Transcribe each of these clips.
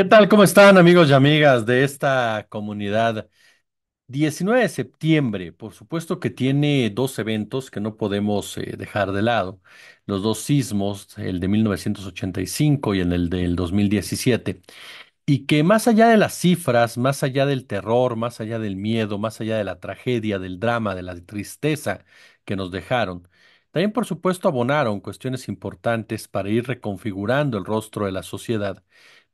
¿Qué tal? ¿Cómo están amigos y amigas de esta comunidad? 19 de septiembre, por supuesto que tiene dos eventos que no podemos eh, dejar de lado, los dos sismos, el de 1985 y el del 2017, y que más allá de las cifras, más allá del terror, más allá del miedo, más allá de la tragedia, del drama, de la tristeza que nos dejaron, también por supuesto abonaron cuestiones importantes para ir reconfigurando el rostro de la sociedad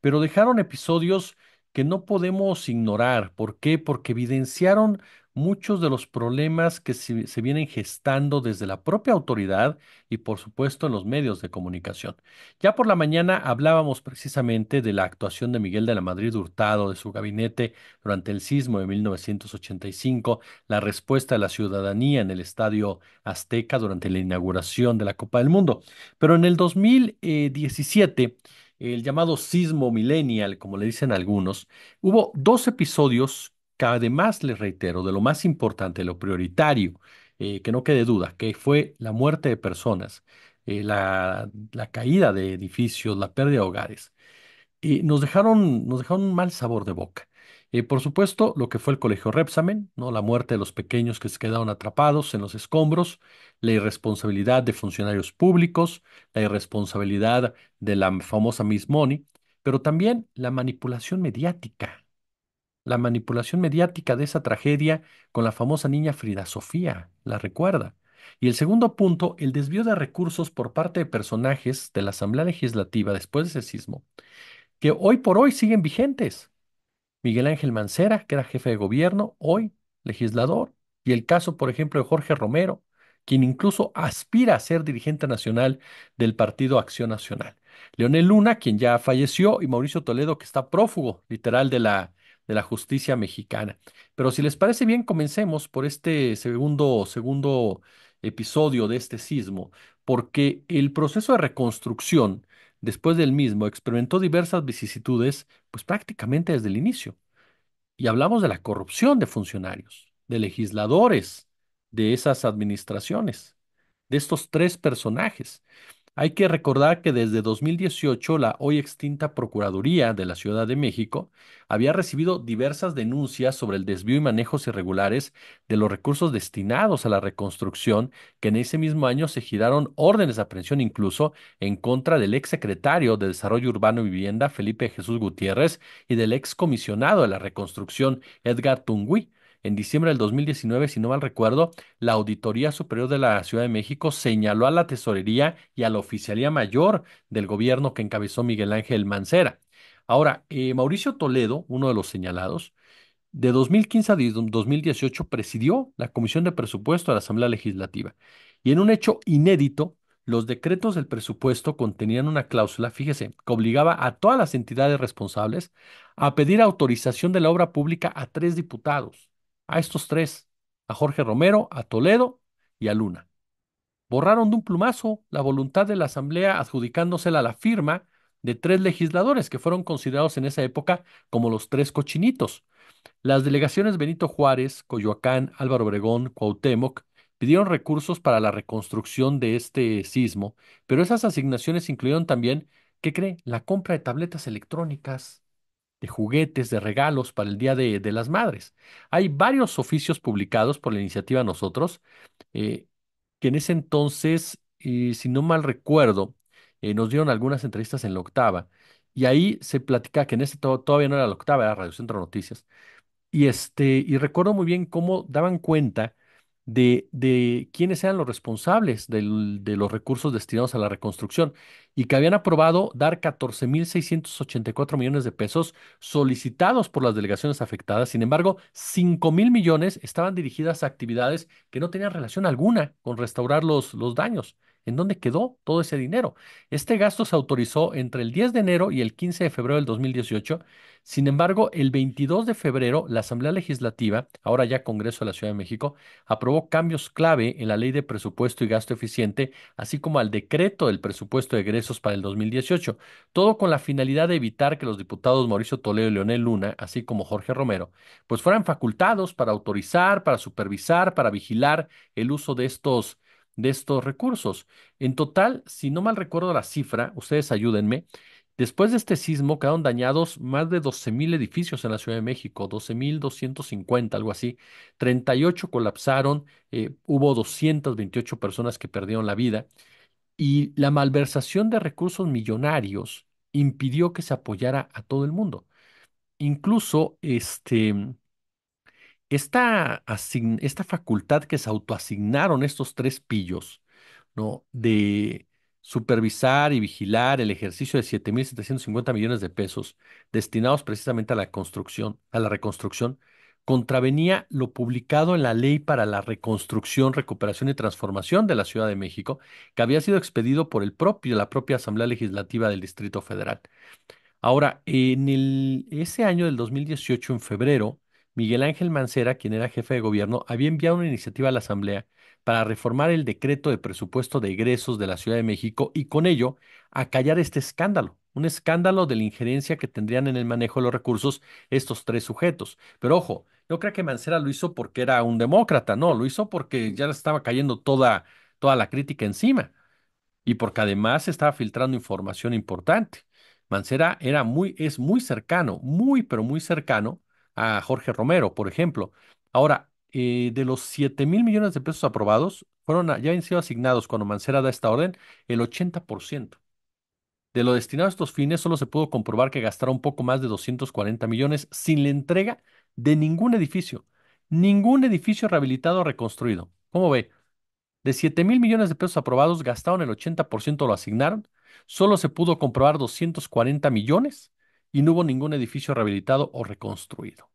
pero dejaron episodios que no podemos ignorar. ¿Por qué? Porque evidenciaron muchos de los problemas que se, vienen gestando desde la propia autoridad y por supuesto en los medios de comunicación. Ya por la mañana hablábamos precisamente de la actuación de Miguel de la Madrid Hurtado, de su gabinete durante el sismo de 1985, la respuesta de la ciudadanía en el Estadio Azteca durante la inauguración de la Copa del Mundo. Pero en el 2017 el llamado sismo millennial, como le dicen algunos, hubo dos episodios que además, les reitero, de lo más importante, lo prioritario, eh, que no quede duda, que fue la muerte de personas, eh, la, caída de edificios, la pérdida de hogares, y eh, nos dejaron, nos dejaron un mal sabor de boca. por supuesto, lo que fue el colegio Repsamen, ¿no? la muerte de los pequeños que se quedaron atrapados en los escombros, la irresponsabilidad de funcionarios públicos, la irresponsabilidad de la famosa Miss Money, pero también la manipulación mediática, la manipulación mediática de esa tragedia con la famosa niña Frida Sofía, la recuerda. Y el segundo punto, el desvío de recursos por parte de personajes de la Asamblea Legislativa después de ese sismo, que hoy por hoy siguen vigentes. Miguel Ángel Mancera, que era jefe de gobierno, hoy legislador, y el caso, por ejemplo, de Jorge Romero, quien incluso aspira a ser dirigente nacional del Partido Acción Nacional. Leonel Luna, quien ya falleció, y Mauricio Toledo, que está prófugo, literal, de la, de la justicia mexicana. Pero si les parece bien, comencemos por este segundo, segundo episodio de este sismo, porque el proceso de reconstrucción después del mismo experimentó diversas vicisitudes, pues prácticamente desde el inicio. Y hablamos de la corrupción de funcionarios, de legisladores de esas administraciones, de estos tres personajes. Hay que recordar que desde 2018 la hoy extinta Procuraduría de la Ciudad de México había recibido diversas denuncias sobre el desvío y manejos irregulares de los recursos destinados a la reconstrucción, que en ese mismo año se giraron órdenes de aprehensión incluso en contra del exsecretario de Desarrollo Urbano y Vivienda, Felipe Jesús Gutiérrez, y del excomisionado de la reconstrucción, Edgar Tungui en diciembre del 2019, si no mal recuerdo, la Auditoría Superior de la Ciudad de México señaló a la Tesorería y a la Oficialía Mayor del gobierno que encabezó Miguel Ángel Mancera. Ahora, eh, Mauricio Toledo, uno de los señalados, de 2015 a 2018 presidió la Comisión de Presupuesto de la Asamblea Legislativa y en un hecho inédito, los decretos del presupuesto contenían una cláusula, fíjese, que obligaba a todas las entidades responsables a pedir autorización de la obra pública a tres diputados a estos tres, a Jorge Romero, a Toledo y a Luna. Borraron de un plumazo la voluntad de la Asamblea adjudicándosela a la firma de tres legisladores que fueron considerados en esa época como los tres cochinitos. Las delegaciones Benito Juárez, Coyoacán, Álvaro Obregón, Cuauhtémoc pidieron recursos para la reconstrucción de este sismo, pero esas asignaciones incluyeron también, ¿qué cree? La compra de tabletas electrónicas de juguetes, de regalos para el Día de, las Madres. Hay varios oficios publicados por la iniciativa Nosotros, eh, que en ese entonces, eh, si no mal recuerdo, eh, nos dieron algunas entrevistas en la octava, y ahí se platicaba que en ese todavía no era la octava, era Radio Centro Noticias, y, este, y recuerdo muy bien cómo daban cuenta de, de quiénes eran los responsables de los recursos destinados a la reconstrucción y que habían aprobado dar 14.684 millones de pesos solicitados por las delegaciones afectadas. Sin embargo, 5.000 millones estaban dirigidas a actividades que no tenían relación alguna con restaurar los daños. ¿En dónde quedó todo ese dinero? Este gasto se autorizó entre el 10 de enero y el 15 de febrero del 2018. Sin embargo, el 22 de febrero, la Asamblea Legislativa, ahora ya Congreso de la Ciudad de México, aprobó cambios clave en la Ley de Presupuesto y Gasto Eficiente, así como al decreto del presupuesto de egresos para el 2018, todo con la finalidad de evitar que los diputados Mauricio Toledo y Leonel Luna, así como Jorge Romero, pues fueran facultados para autorizar, para supervisar, para vigilar el uso de estos de estos recursos. En total, si no mal recuerdo la cifra, ustedes ayúdenme, después de este sismo quedaron dañados más de 12.000 edificios en la Ciudad de México, 12.250, algo así, 38 colapsaron, eh, hubo 228 personas que perdieron la vida y la malversación de recursos millonarios impidió que se apoyara a todo el mundo. Incluso este, esta, facultad que se autoasignaron estos tres pillos, ¿no? De supervisar y vigilar el ejercicio de 7.750 millones de pesos destinados precisamente a la construcción, a la reconstrucción, contravenía lo publicado en la Ley para la Reconstrucción, Recuperación y Transformación de la Ciudad de México, que había sido expedido por el propio, la propia Asamblea Legislativa del Distrito Federal. Ahora, en ese año del 2018, en febrero, Miguel Ángel Mancera, quien era jefe de gobierno, había enviado una iniciativa a la Asamblea para reformar el decreto de presupuesto de egresos de la Ciudad de México y con ello acallar este escándalo, un escándalo de la injerencia que tendrían en el manejo de los recursos estos tres sujetos. Pero ojo, no creo que Mancera lo hizo porque era un demócrata, no, lo hizo porque ya le estaba cayendo toda, toda la crítica encima y porque además se estaba filtrando información importante. Mancera era muy, es muy cercano, muy, pero muy cercano a Jorge Romero, por ejemplo. Ahora, eh, de los 7 mil millones de pesos aprobados, fueron ya han sido asignados cuando Mancera da esta orden el 80%. De lo destinado a estos fines, solo se pudo comprobar que gastaron un poco más de 240 millones sin la entrega de ningún edificio, ningún edificio rehabilitado o reconstruido. ¿Cómo ve? De 7 mil millones de pesos aprobados, gastaron el 80%, lo asignaron, solo se pudo comprobar 240 millones y no hubo ningún edificio rehabilitado o reconstruido.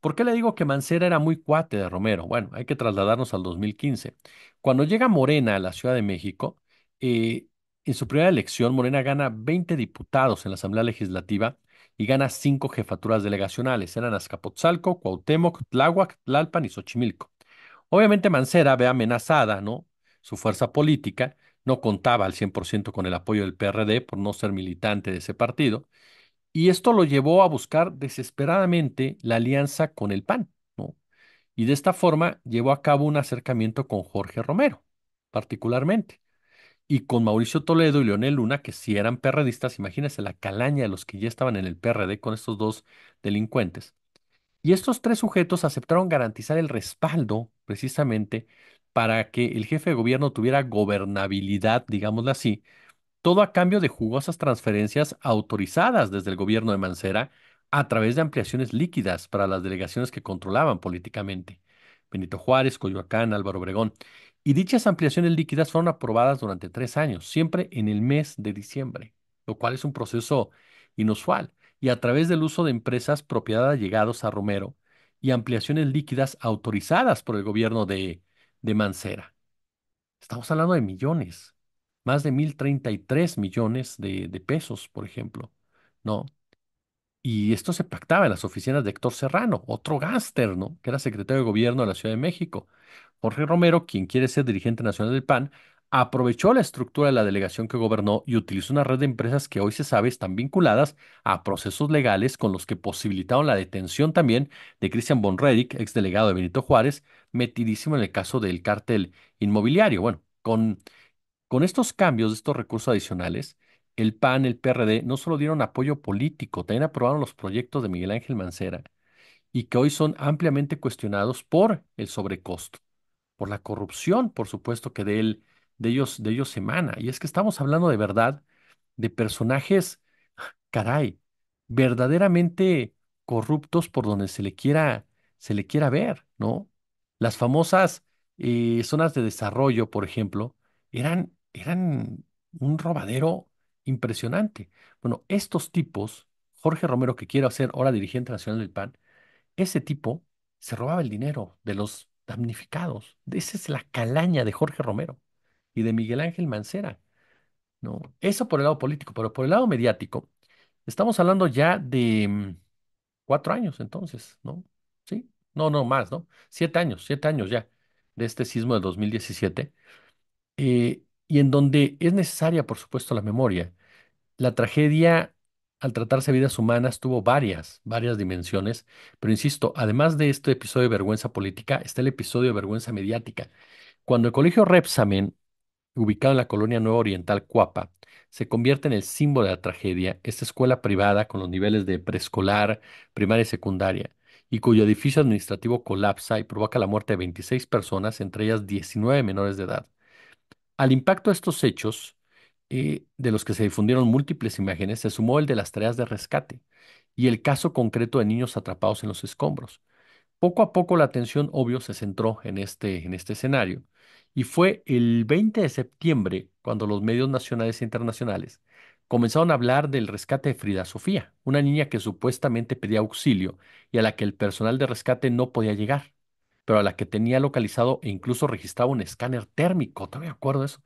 ¿Por qué le digo que Mancera era muy cuate de Romero? Bueno, hay que trasladarnos al 2015. Cuando llega Morena a la Ciudad de México, eh, en su primera elección, Morena gana 20 diputados en la Asamblea Legislativa y gana cinco jefaturas delegacionales. Eran Azcapotzalco, Cuauhtémoc, Tláhuac, Tlalpan y Xochimilco. Obviamente Mancera ve amenazada, ¿no? Su fuerza política no contaba al 100% con el apoyo del PRD por no ser militante de ese partido y esto lo llevó a buscar desesperadamente la alianza con el PAN, ¿no? Y de esta forma llevó a cabo un acercamiento con Jorge Romero, particularmente, y con Mauricio Toledo y Leonel Luna, que si eran perredistas, imagínense la calaña de los que ya estaban en el PRD con estos dos delincuentes. Y estos tres sujetos aceptaron garantizar el respaldo, precisamente, para que el jefe de gobierno tuviera gobernabilidad, digámoslo así, todo a cambio de jugosas transferencias autorizadas desde el gobierno de Mancera a través de ampliaciones líquidas para las delegaciones que controlaban políticamente, Benito Juárez, Coyoacán, Álvaro Obregón, y dichas ampliaciones líquidas fueron aprobadas durante tres años, siempre en el mes de diciembre, lo cual es un proceso inusual, y a través del uso de empresas propiedad llegados a Romero y ampliaciones líquidas autorizadas por el gobierno de, de Mancera. Estamos hablando de millones más de 1.033 millones de, pesos, por ejemplo, ¿no? Y esto se pactaba en las oficinas de Héctor Serrano, otro gánster, ¿no? Que era secretario de gobierno de la Ciudad de México. Jorge Romero, quien quiere ser dirigente nacional del PAN, aprovechó la estructura de la delegación que gobernó y utilizó una red de empresas que hoy se sabe están vinculadas a procesos legales con los que posibilitaron la detención también de Cristian von ex exdelegado de Benito Juárez, metidísimo en el caso del cártel inmobiliario. Bueno, con con estos cambios estos recursos adicionales, el PAN, el PRD, no solo dieron apoyo político, también aprobaron los proyectos de Miguel Ángel Mancera y que hoy son ampliamente cuestionados por el sobrecosto, por la corrupción, por supuesto, que de, él, de, ellos, de ellos emana. Y es que estamos hablando de verdad de personajes, caray, verdaderamente corruptos por donde se le quiera, se le quiera ver, ¿no? Las famosas eh, zonas de desarrollo, por ejemplo, eran eran un robadero impresionante. Bueno, estos tipos, Jorge Romero, que quiere hacer ahora dirigente nacional del PAN, ese tipo se robaba el dinero de los damnificados. Esa es la calaña de Jorge Romero y de Miguel Ángel Mancera. No, eso por el lado político, pero por el lado mediático, estamos hablando ya de mm, cuatro años entonces, ¿no? Sí, no, no más, ¿no? Siete años, siete años ya de este sismo del 2017. Eh, y en donde es necesaria, por supuesto, la memoria. La tragedia, al tratarse de vidas humanas, tuvo varias, varias dimensiones, pero insisto, además de este episodio de vergüenza política, está el episodio de vergüenza mediática. Cuando el colegio Repsamen, ubicado en la colonia Nueva Oriental Cuapa, se convierte en el símbolo de la tragedia, esta escuela privada con los niveles de preescolar, primaria y secundaria, y cuyo edificio administrativo colapsa y provoca la muerte de 26 personas, entre ellas 19 menores de edad. Al impacto de estos hechos, eh, de los que se difundieron múltiples imágenes, se sumó el de las tareas de rescate y el caso concreto de niños atrapados en los escombros. Poco a poco la atención, obvio, se centró en este, en este escenario y fue el 20 de septiembre cuando los medios nacionales e internacionales comenzaron a hablar del rescate de Frida Sofía, una niña que supuestamente pedía auxilio y a la que el personal de rescate no podía llegar pero a la que tenía localizado e incluso registraba un escáner térmico, todavía me acuerdo de eso.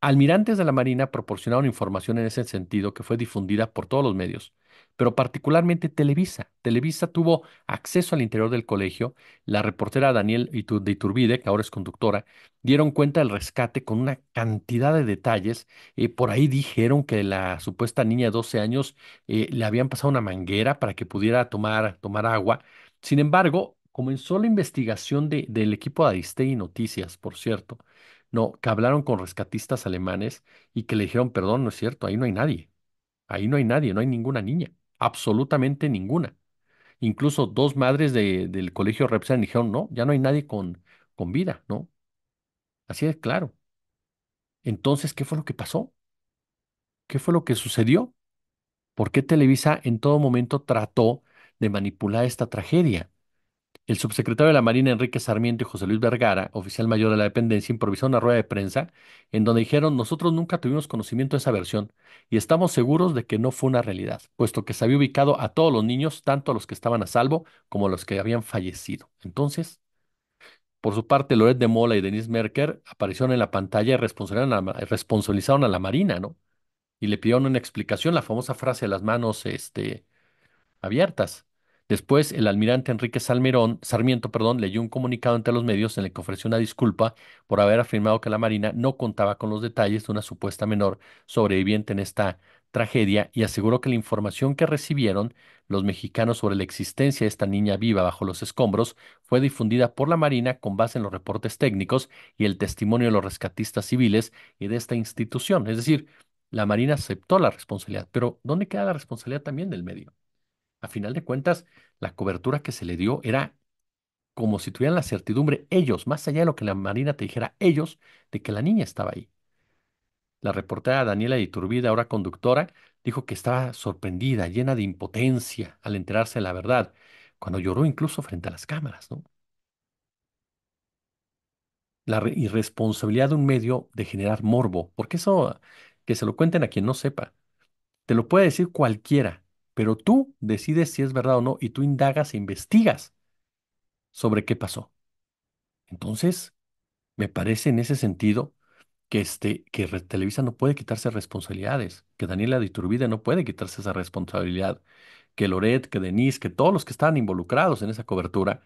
Almirantes de la Marina proporcionaron información en ese sentido que fue difundida por todos los medios, pero particularmente Televisa. Televisa tuvo acceso al interior del colegio. La reportera Daniel de Iturbide, que ahora es conductora, dieron cuenta del rescate con una cantidad de detalles. Eh, por ahí dijeron que la supuesta niña de 12 años eh, le habían pasado una manguera para que pudiera tomar, tomar agua. Sin embargo, Comenzó la investigación del equipo de y Noticias, por cierto. No, que hablaron con rescatistas alemanes y que le dijeron, perdón, no es cierto, ahí no hay nadie. Ahí no hay nadie, no hay ninguna niña, absolutamente ninguna. Incluso dos madres del colegio Repsan dijeron, no, ya no hay nadie con, con vida, ¿no? Así es claro. Entonces, ¿qué fue lo que pasó? ¿Qué fue lo que sucedió? ¿Por qué Televisa en todo momento trató de manipular esta tragedia? El subsecretario de la Marina, Enrique Sarmiento y José Luis Vergara, oficial mayor de la dependencia, improvisó una rueda de prensa en donde dijeron, nosotros nunca tuvimos conocimiento de esa versión y estamos seguros de que no fue una realidad, puesto que se había ubicado a todos los niños, tanto a los que estaban a salvo como a los que habían fallecido. Entonces, por su parte, Loret de Mola y Denise Merker aparecieron en la pantalla y responsabilizaron a la, Marina, ¿no? Y le pidieron una explicación, la famosa frase de las manos este, abiertas. Después, el almirante Enrique Salmerón, Sarmiento perdón, leyó un comunicado entre los medios en el que ofreció una disculpa por haber afirmado que la Marina no contaba con los detalles de una supuesta menor sobreviviente en esta tragedia y aseguró que la información que recibieron los mexicanos sobre la existencia de esta niña viva bajo los escombros fue difundida por la Marina con base en los reportes técnicos y el testimonio de los rescatistas civiles y de esta institución. Es decir, la Marina aceptó la responsabilidad, pero ¿dónde queda la responsabilidad también del medio? a final de cuentas, la cobertura que se le dio era como si tuvieran la certidumbre ellos, más allá de lo que la Marina te dijera ellos, de que la niña estaba ahí. La reportera Daniela Iturbide, ahora conductora, dijo que estaba sorprendida, llena de impotencia al enterarse de la verdad, cuando lloró incluso frente a las cámaras, ¿no? La irresponsabilidad de un medio de generar morbo, porque eso, que se lo cuenten a quien no sepa, te lo puede decir cualquiera, pero tú decides si es verdad o no y tú indagas e investigas sobre qué pasó. Entonces, me parece en ese sentido que, este, que Televisa no puede quitarse responsabilidades, que Daniela de no puede quitarse esa responsabilidad, que Loret, que Denise, que todos los que estaban involucrados en esa cobertura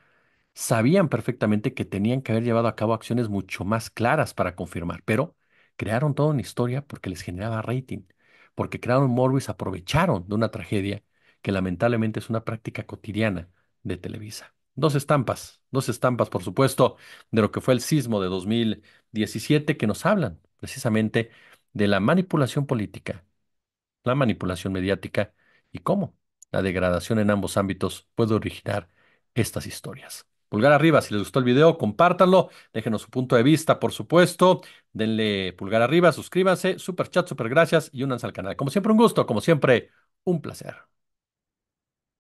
sabían perfectamente que tenían que haber llevado a cabo acciones mucho más claras para confirmar, pero crearon toda una historia porque les generaba rating porque crearon Morris aprovecharon de una tragedia que lamentablemente es una práctica cotidiana de Televisa. Dos estampas, dos estampas, por supuesto, de lo que fue el sismo de 2017 que nos hablan precisamente de la manipulación política, la manipulación mediática y cómo la degradación en ambos ámbitos puede originar estas historias. Pulgar arriba si les gustó el video, compártanlo, déjenos su punto de vista, por supuesto, denle pulgar arriba, suscríbanse, super chat, super gracias y únanse al canal. Como siempre, un gusto, como siempre, un placer.